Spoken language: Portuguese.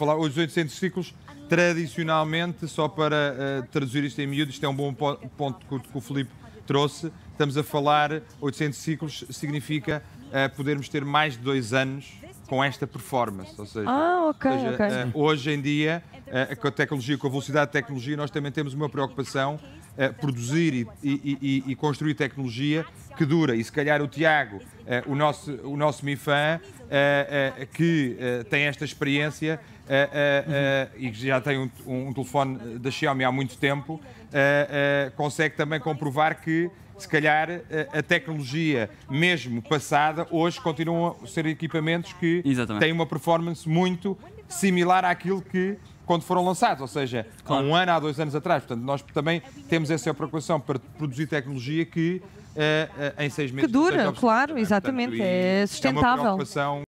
falar os 800 ciclos, tradicionalmente, só para uh, traduzir isto em miúdo, isto é um bom ponto que, que o Filipe trouxe, estamos a falar 800 ciclos, significa uh, podermos ter mais de dois anos com esta performance. Ou seja, ah, okay, seja okay. uh, hoje em dia, uh, com a tecnologia, com a velocidade da tecnologia, nós também temos uma preocupação uh, produzir e, e, e, e, construir tecnologia que dura. E se calhar o Tiago, uh, o nosso, o nosso MIFAN, uh, que tem esta experiência e que já tem um, um, telefone da Xiaomi há muito tempo, consegue também comprovar que se calhar a tecnologia, mesmo passada, hoje continuam a ser equipamentos que Exatamente. têm uma performance muito similar àquilo que quando foram lançados, ou seja, claro. há um ano, há dois anos atrás. Portanto, nós também temos essa preocupação para produzir tecnologia que uh, uh, em seis meses. Que dura, claro, exatamente. Portanto, é sustentável. É uma preocupação